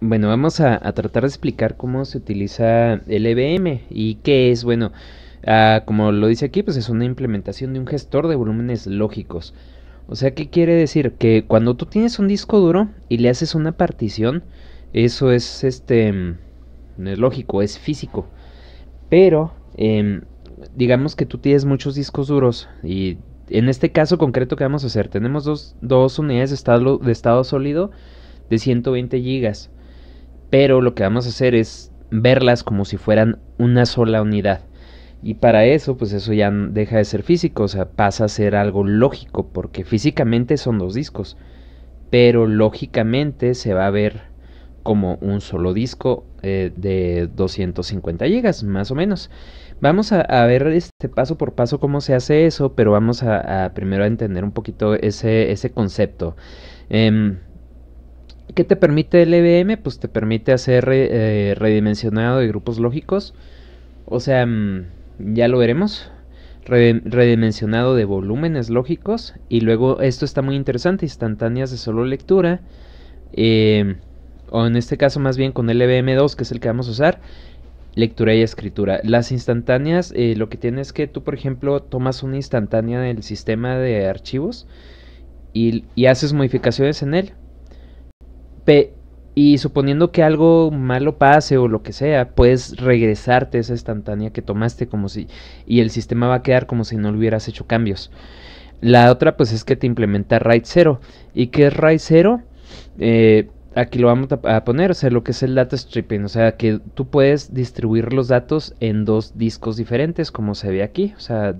Bueno, vamos a, tratar de explicar cómo se utiliza el LVM e y qué es. Bueno, ah, como lo dice aquí, pues es una implementación de un gestor de volúmenes lógicos. O sea, ¿qué quiere decir? Que cuando tú tienes un disco duro y le haces una partición, eso es este. Mm, es lógico, es físico. Pero, em, digamos que tú tienes muchos discos duros y en este caso concreto que vamos a hacer, tenemos dos, dos unidades de estado, de estado sólido de 120 gigas pero lo que vamos a hacer es verlas como si fueran una sola unidad. Y para eso, pues eso ya deja de ser físico, o sea, pasa a ser algo lógico, porque físicamente son dos discos, pero lógicamente se va a ver como un solo disco eh, de 250 GB, más o menos. Vamos a, ver este paso por paso cómo se hace eso, pero vamos a, primero a entender un poquito ese, concepto. Em, ¿Qué te permite el lvm e Pues te permite hacer eh, redimensionado de grupos lógicos. O sea, mm, ya lo veremos. Redimensionado de volúmenes lógicos. Y luego esto está muy interesante. Instantáneas de solo lectura. Em, o en este caso más bien con el LVM2, e que es el que vamos a usar, lectura y escritura. Las instantáneas, eh, lo que tienes es que tú, por ejemplo, tomas una instantánea del sistema de archivos y haces modificaciones en él y suponiendo que algo malo pase o lo que sea, puedes regresarte esa instantánea que tomaste como si y el sistema va a quedar como si no hubieras hecho cambios. La otra pues es que te implementa RAID 0. ¿Y qué es RAID 0? Eh, aquí lo vamos a poner, o sea, lo que es el data stripping, o sea, que tú puedes distribuir los datos en dos discos diferentes, como se ve aquí, o sea,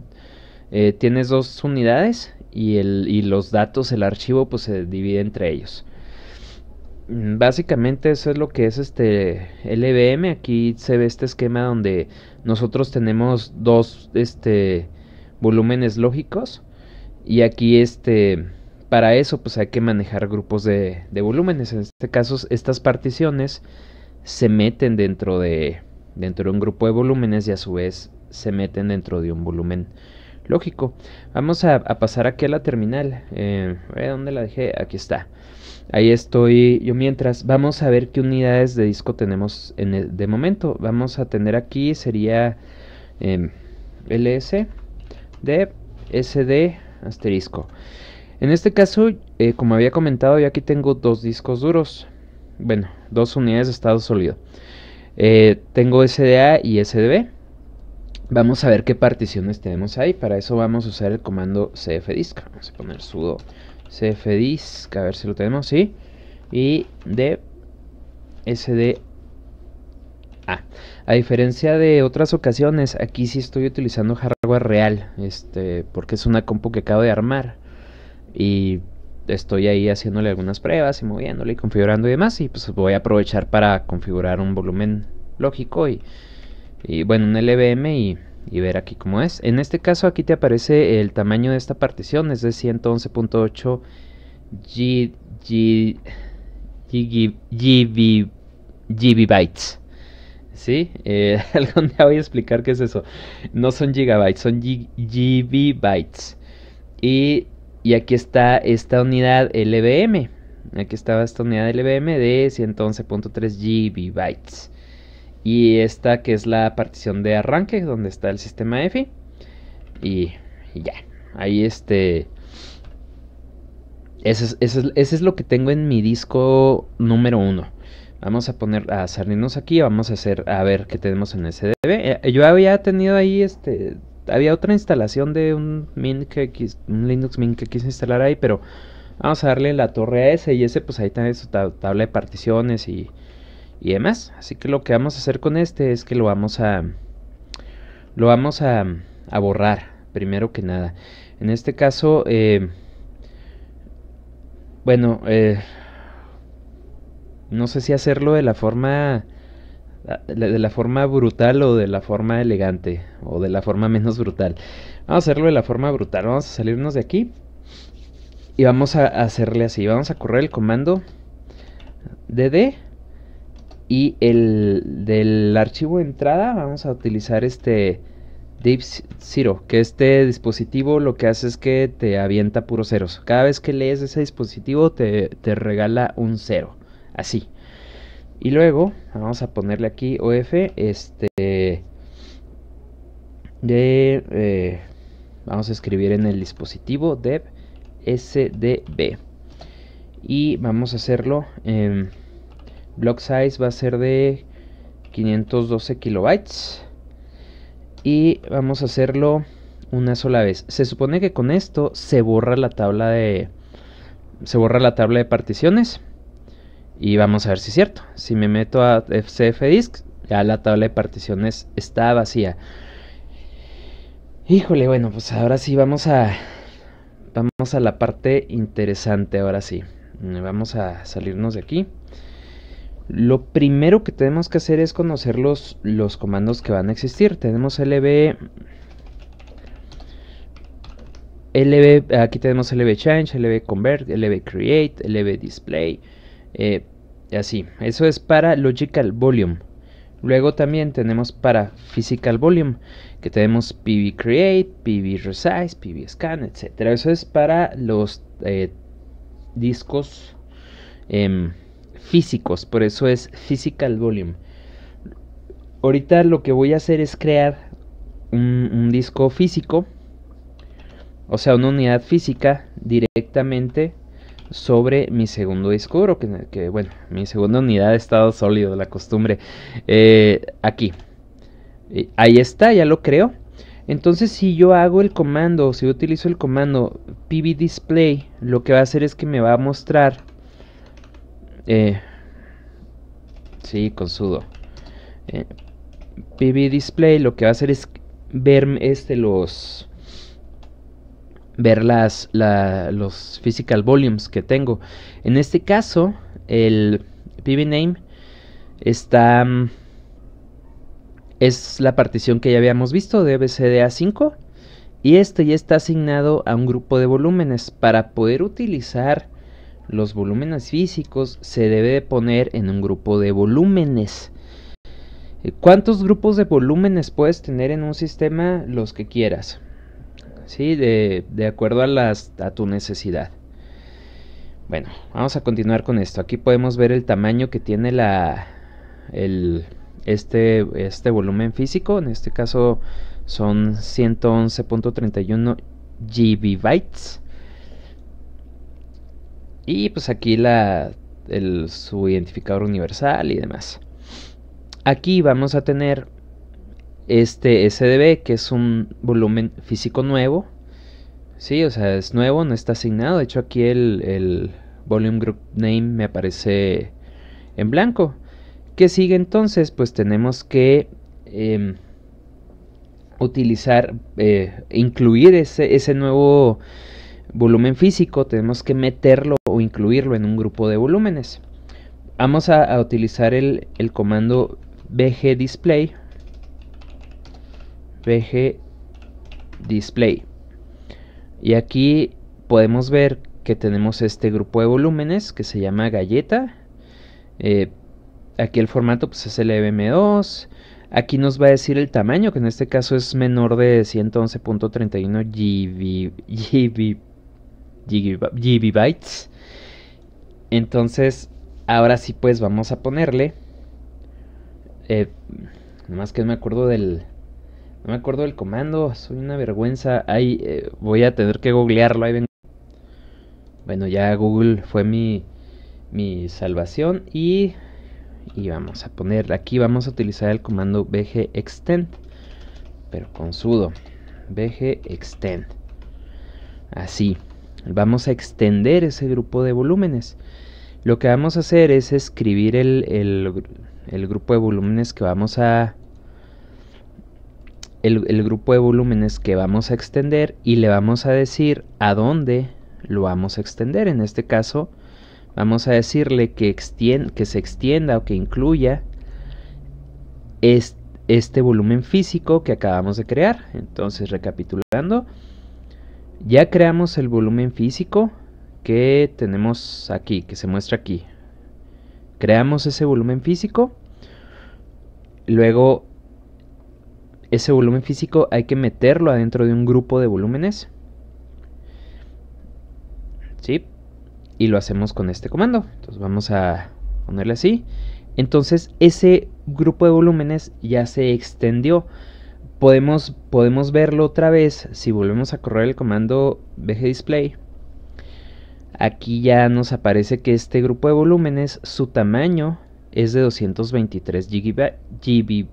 eh, tienes dos unidades y, y los datos, el archivo, pues se divide entre ellos. Mm, básicamente eso es lo que es este LVM. Aquí se ve este esquema donde nosotros tenemos dos este, volúmenes lógicos. Y aquí este, para eso pues hay que manejar grupos de, de volúmenes. En este caso estas particiones se meten dentro de, dentro de un grupo de volúmenes y a su vez se meten dentro de un volumen lógico. Vamos a, pasar aquí a la terminal. Eh, ¿Dónde la dejé? Aquí está. Ahí estoy yo mientras. Vamos a ver qué unidades de disco tenemos en de momento. Vamos a tener aquí, sería eh, em, ls de sd asterisco. En este caso, eh, como había comentado, yo aquí tengo dos discos duros. Bueno, dos unidades de estado sólido. Eh, tengo SDA y SDB. Vamos a ver qué particiones tenemos ahí. Para eso vamos a usar el comando cfdisk. Vamos a poner sudo cfdisk. A ver si lo tenemos, sí. Y de sd a diferencia de otras ocasiones, aquí sí estoy utilizando hardware real, este, porque es una compu que acabo de armar y estoy ahí haciéndole algunas pruebas y moviéndole y configurando y demás y pues voy a aprovechar para configurar un volumen lógico y y bueno, un LVM y, ver aquí cómo es. En este caso aquí te aparece el tamaño de esta partición, es de 111.8 GB, ¿Sí? Eh, algún voy a explicar qué es eso. No son gigabytes, son GB bytes Y, y, aquí está esta unidad LVM. Aquí estaba esta unidad LVM de 111.3 gigabytes y esta que es la partición de arranque donde está el sistema EFI y, ya ahí este ese es, lo que tengo en mi disco número uno vamos a poner a salirnos aquí vamos a hacer a ver qué tenemos en SDB eh, eh, yo había tenido ahí este había otra instalación de un que un Linux Mint que quise instalar ahí pero vamos a darle la torre a ese y ese pues ahí está su tabla de particiones y y demás. Así que lo que vamos a hacer con este es que lo vamos a lo vamos a, borrar primero que nada. En este caso, eh, bueno, eh, no sé si hacerlo de la forma de la forma brutal o de la forma elegante o de la forma menos brutal. Vamos a hacerlo de la forma brutal. Vamos a salirnos de aquí y vamos a hacerle así. Vamos a correr el comando dd y el del archivo de entrada vamos a utilizar este Deep Zero, que este dispositivo lo que hace es que te avienta puros ceros. Cada vez que lees ese dispositivo te, regala un cero, así. Y luego vamos a ponerle aquí OF, este, de, eh, vamos a escribir en el dispositivo dev sdb. Y vamos a hacerlo... en block size va a ser de 512 kilobytes y vamos a hacerlo una sola vez. Se supone que con esto se borra la tabla de se borra la tabla de particiones y vamos a ver si es cierto. Si me meto a FCF ya la tabla de particiones está vacía. Híjole, bueno, pues ahora sí vamos a vamos a la parte interesante ahora sí. Vamos a salirnos de aquí. Lo primero que tenemos que hacer es conocer los, los comandos que van a existir. Tenemos lb... LB, aquí tenemos lb change, lb convert, lb create, lb display, Y eh, así. Eso es para logical volume. Luego también tenemos para physical volume, que tenemos pv create, pb resize, pb scan, etc. Eso es para los eh, discos em, físicos, por eso es physical volume. Ahorita lo que voy a hacer es crear un, disco físico, o sea, una unidad física directamente sobre mi segundo disco que, bueno, mi segunda unidad de estado sólido de la costumbre. Eh, aquí. Ahí está, ya lo creo. Entonces si yo hago el comando, si utilizo el comando pb display, lo que va a hacer es que me va a mostrar eh, sí, con sudo. Eh, Display lo que va a hacer es ver este los ver las los physical volumes que tengo. En este caso, el PB name está mm, es la partición que ya habíamos visto de BCDA5 y este ya está asignado a un grupo de volúmenes para poder utilizar los volúmenes físicos se debe poner en un grupo de volúmenes. Eh, ¿Cuántos grupos de volúmenes puedes tener en un sistema? Los que quieras. ¿Sí? De, acuerdo a, las, tu necesidad. Bueno, vamos a continuar con esto. Aquí podemos ver el tamaño que tiene la, el, este, este volumen físico. En este caso son 111.31 GB y pues aquí la, su identificador universal y demás. Aquí vamos a tener este SDB, que es un volumen físico nuevo. Sí, o sea, es nuevo, no está asignado. De hecho, aquí el, el Volume Group Name me aparece en blanco. ¿Qué sigue entonces? Pues tenemos que em, utilizar, eh, incluir ese, ese nuevo volumen físico. Tenemos que meterlo o incluirlo en un grupo de volúmenes. Vamos a, utilizar el, comando bg display bg display y aquí podemos ver que tenemos este grupo de volúmenes que se llama galleta eh, aquí el formato pues, es el EBM2 Aquí nos va a decir el tamaño, que en este caso es menor de 111.31 GB, entonces, ahora sí pues vamos a ponerle... Eh, nomás que no me acuerdo del... No me acuerdo del comando, soy una vergüenza. Ahí eh, voy a tener que googlearlo. Ahí Bueno, ya Google fue mi, mi salvación y, y vamos a poner aquí, vamos a utilizar el comando bg extend, pero con sudo, bgextend extend, así. Vamos a extender ese grupo de volúmenes. Lo que vamos a hacer es escribir el, grupo de volúmenes que vamos a... El, grupo de volúmenes que vamos a extender y le vamos a decir a dónde lo vamos a extender. En este caso, vamos a decirle que, que se extienda o que incluya este volumen físico que acabamos de crear. Entonces, recapitulando, ya creamos el volumen físico que tenemos aquí, que se muestra aquí. Creamos ese volumen físico. Luego, ese volumen físico hay que meterlo adentro de un grupo de volúmenes. ¿Sí? Y lo hacemos con este comando. Entonces vamos a ponerle así. Entonces ese grupo de volúmenes ya se extendió podemos, verlo otra vez si volvemos a correr el comando BG Display. Aquí ya nos aparece que este grupo de volúmenes, su tamaño es de 223 GB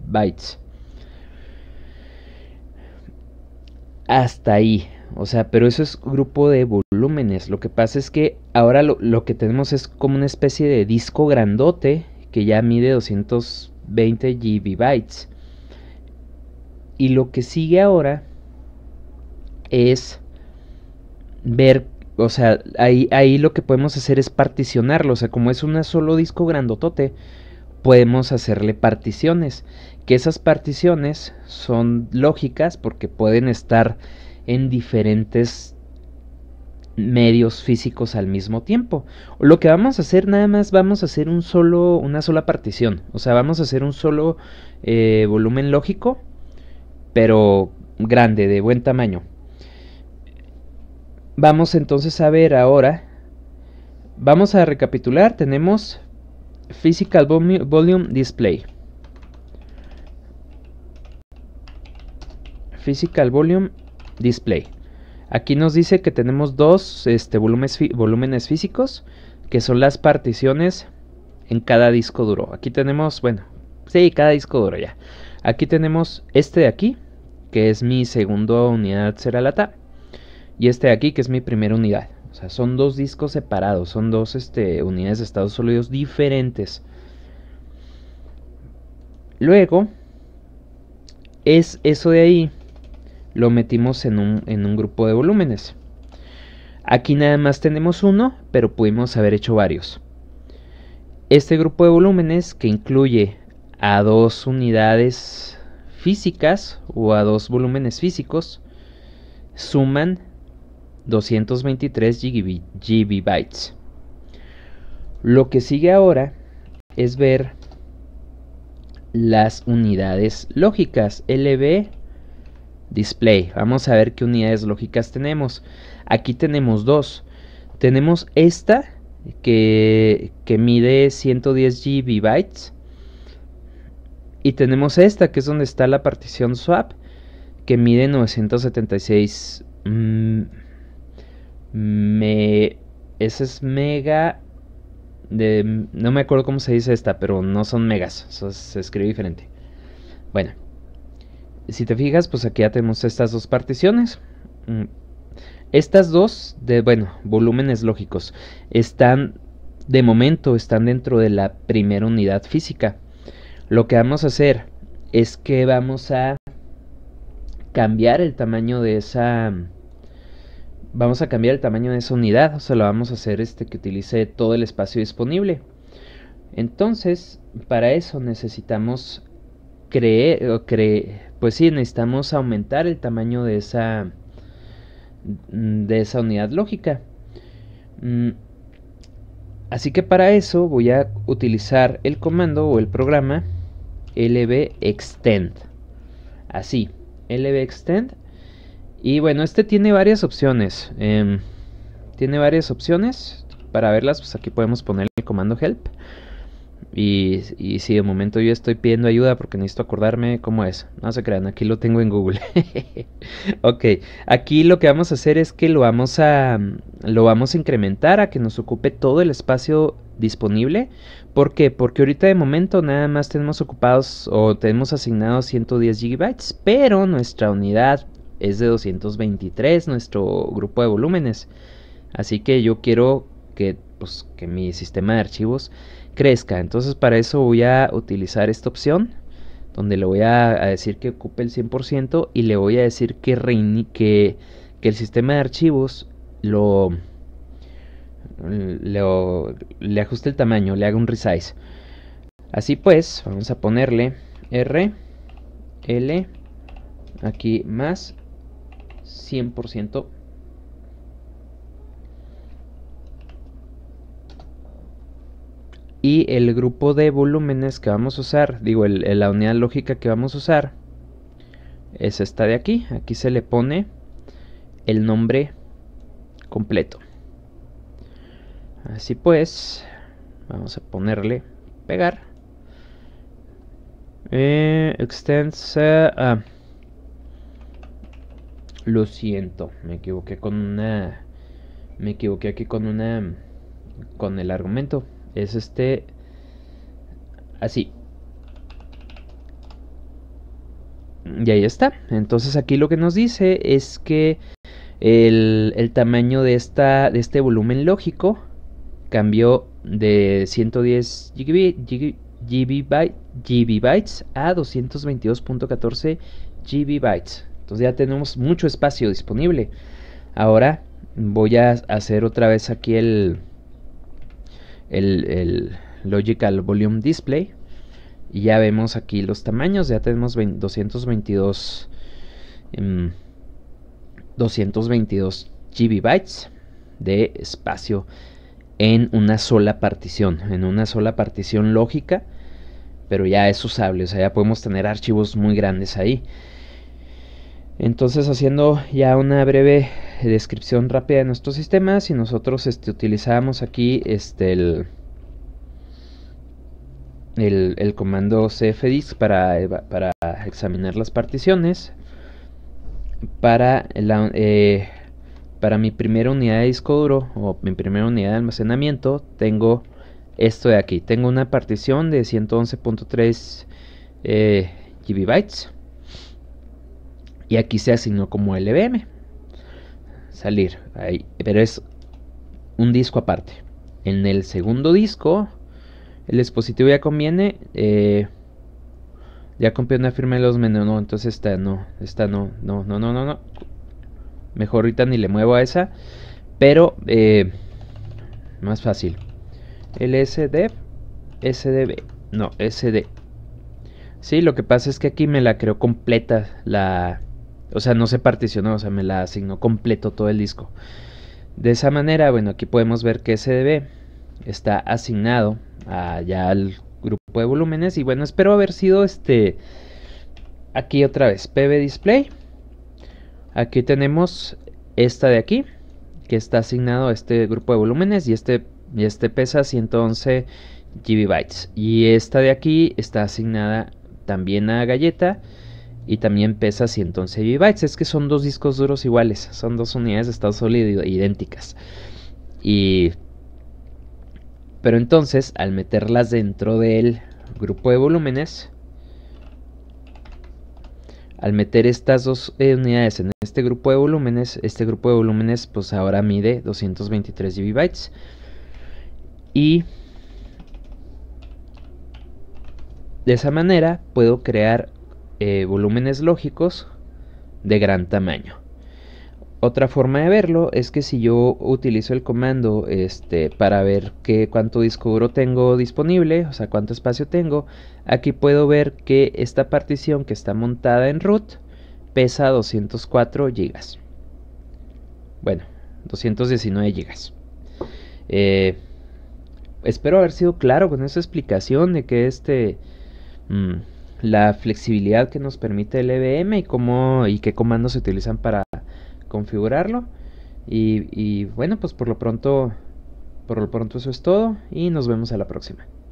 Hasta ahí. O sea, pero eso es grupo de volúmenes. Lo que pasa es que ahora lo, que tenemos es como una especie de disco grandote que ya mide 220 bytes y lo que sigue ahora es ver, o sea, ahí, ahí lo que podemos hacer es particionarlo, o sea, como es un solo disco grandotote, podemos hacerle particiones, que esas particiones son lógicas porque pueden estar en diferentes medios físicos al mismo tiempo. Lo que vamos a hacer nada más vamos a hacer un solo una sola partición, o sea, vamos a hacer un solo eh, volumen lógico pero grande, de buen tamaño. Vamos entonces a ver ahora, vamos a recapitular, tenemos Physical Volume Display. Physical Volume Display. Aquí nos dice que tenemos dos este, volúmenes, volúmenes físicos, que son las particiones en cada disco duro. Aquí tenemos, bueno, sí, cada disco duro ya. Aquí tenemos este de aquí, que es mi segunda unidad, será la T Y este de aquí, que es mi primera unidad. O sea, son dos discos separados, son dos este, unidades de estados sólidos diferentes. Luego, es eso de ahí, lo metimos en un, en un grupo de volúmenes. Aquí nada más tenemos uno, pero pudimos haber hecho varios. Este grupo de volúmenes que incluye a dos unidades físicas o a dos volúmenes físicos suman 223 GB, Lo que sigue ahora es ver las unidades lógicas LB display. Vamos a ver qué unidades lógicas tenemos. Aquí tenemos dos. Tenemos esta que, que mide 110 GB y tenemos esta, que es donde está la partición swap, que mide 976 mm, ese es mega. De, no me acuerdo cómo se dice esta, pero no son megas. Eso se escribe diferente. Bueno, si te fijas, pues aquí ya tenemos estas dos particiones. Mm, estas dos, de, bueno, volúmenes lógicos, están de momento, están dentro de la primera unidad física. Lo que vamos a hacer es que vamos a cambiar el tamaño de esa vamos a cambiar el tamaño de esa unidad, o sea, lo vamos a hacer este que utilice todo el espacio disponible. Entonces, para eso necesitamos creer, o cre, pues sí, necesitamos aumentar el tamaño de esa, de esa unidad lógica. Mm, así que para eso voy a utilizar el comando o el programa LB Extend. Así, LB Extend. Y bueno, este tiene varias opciones. Em, tiene varias opciones. Para verlas, pues aquí podemos poner el comando help. Y, si de momento yo estoy pidiendo ayuda porque necesito acordarme cómo es. No se crean, aquí lo tengo en Google. ok, aquí lo que vamos a hacer es que lo vamos a, lo vamos a incrementar a que nos ocupe todo el espacio disponible. ¿Por qué? Porque ahorita de momento nada más tenemos ocupados o tenemos asignados 110 GB, pero nuestra unidad es de 223, nuestro grupo de volúmenes. Así que yo quiero que, pues, que mi sistema de archivos crezca. Entonces para eso voy a utilizar esta opción donde le voy a, decir que ocupe el 100% y le voy a decir que, que, que el sistema de archivos lo le ajuste el tamaño, le haga un resize. Así pues, vamos a ponerle R, L, aquí más 100%. Y el grupo de volúmenes que vamos a usar, digo, la unidad lógica que vamos a usar, es esta de aquí. Aquí se le pone el nombre completo. Así pues, vamos a ponerle pegar. Eh, extensa ah. lo siento, me equivoqué con una... Me equivoqué aquí con una... Con el argumento. Es este... Así. Y ahí está. Entonces aquí lo que nos dice es que el, el tamaño de, esta, de este volumen lógico cambió de 110 GB, GB, a 222.14 GB. Entonces ya tenemos mucho espacio disponible. Ahora voy a hacer otra vez aquí el, el, Logical Volume Display. Y ya vemos aquí los tamaños. Ya tenemos 222, 222 GB de espacio en una sola partición, en una sola partición lógica, pero ya es usable, o sea, ya podemos tener archivos muy grandes ahí. Entonces, haciendo ya una breve descripción rápida de nuestro sistema, si nosotros este, utilizamos aquí este, el, el, comando cfdisk para, para examinar las particiones, para la, eh, para mi primera unidad de disco duro o mi primera unidad de almacenamiento tengo esto de aquí. Tengo una partición de 111.3 eh, GB y aquí se asignó como LVM. Salir ahí, pero es un disco aparte. En el segundo disco, el dispositivo ya conviene. Eh, ya compré una firma de los menús. entonces esta no, esta no, no, no, no, no, no. Mejor ahorita ni le muevo a esa. Pero eh, más fácil. LSD. SDB. No, SD. Sí, lo que pasa es que aquí me la creo completa la... O sea, no se particionó, o sea, me la asignó completo todo el disco. De esa manera, bueno, aquí podemos ver que SDB está asignado a ya al grupo de volúmenes. Y bueno, espero haber sido este aquí otra vez. PB Display. Aquí tenemos esta de aquí, que está asignado a este grupo de volúmenes y este, y este pesa 111 GB Y esta de aquí está asignada también a galleta y también pesa 111 GB Es que son dos discos duros iguales, son dos unidades de estado sólido idénticas. Y... Pero entonces, al meterlas dentro del grupo de volúmenes, al meter estas dos eh, unidades en este grupo de volúmenes, este grupo de volúmenes pues ahora mide 223 GB y de esa manera puedo crear eh, volúmenes lógicos de gran tamaño. Otra forma de verlo es que si yo utilizo el comando este, para ver qué, cuánto disco duro tengo disponible, o sea, cuánto espacio tengo, aquí puedo ver que esta partición que está montada en root pesa 204 GB. Bueno, 219 GB. Eh, espero haber sido claro con esa explicación de que este... Mm, la flexibilidad que nos permite el EVM y, cómo, y qué comandos se utilizan para configurarlo. Y, bueno, pues por lo pronto, por lo pronto eso es todo y nos vemos a la próxima.